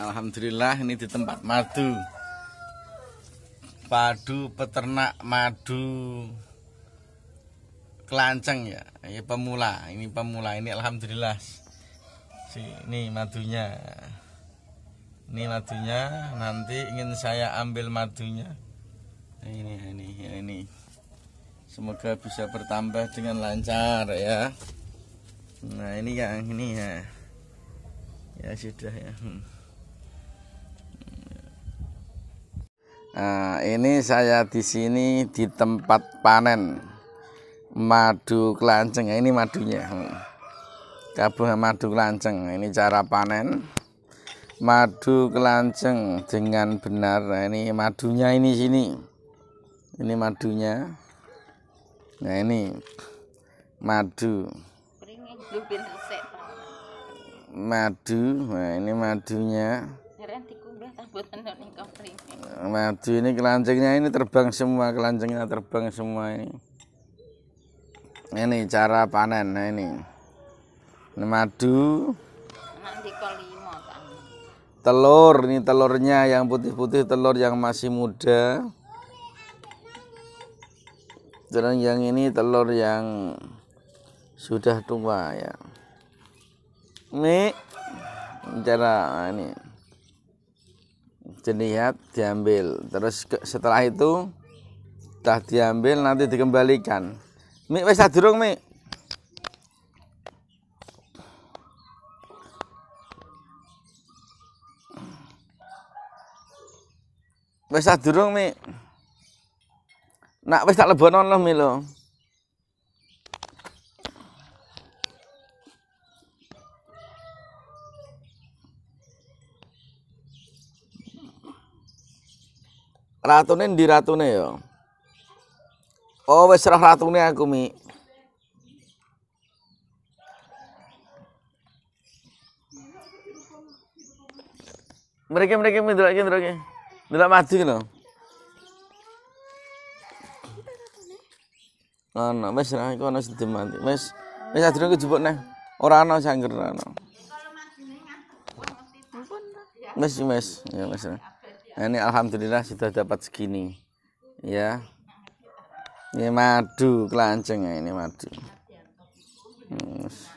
Alhamdulillah ini di tempat madu Padu peternak madu Kelanceng ya Ini pemula Ini pemula Ini Alhamdulillah Ini madunya Ini madunya Nanti ingin saya ambil madunya Ini ini ini Semoga bisa bertambah dengan lancar ya Nah ini yang ini ya Ya sudah ya hmm. Nah, ini saya di sini di tempat panen madu kelanceng. Ya, ini madunya. Hmm. Kabuh madu kelanceng. Ini cara panen madu kelanceng dengan benar. Nah, ini madunya ini sini. Ini madunya. Nah, ini madu. Madu. Nah, ini madunya. Nah, buatan madu ini kelancengnya ini terbang semua kelancengnya terbang semua ini ini cara panen nah ini ini madu nah, telur ini telurnya yang putih-putih telur yang masih muda dan yang ini telur yang sudah tua ya ini cara ini jenihat diambil terus ke, setelah itu setelah diambil nanti dikembalikan mi wis durung mi wis durung mi nak wis tak lebonon loh mi lo Ratune ndi ratune ya? Oh wis roh ratune aku mi. Mereka mereka mendelok iki ndelok iki. Ndelok madu iki lho. Ana wis ra iku ana sedem mati. Wis wis adrene kejebuk neh. Ora ana sangger ana. Wis wis ya wis nah, ini alhamdulillah sudah dapat segini ya ini madu kelanceng ya ini madu hmm.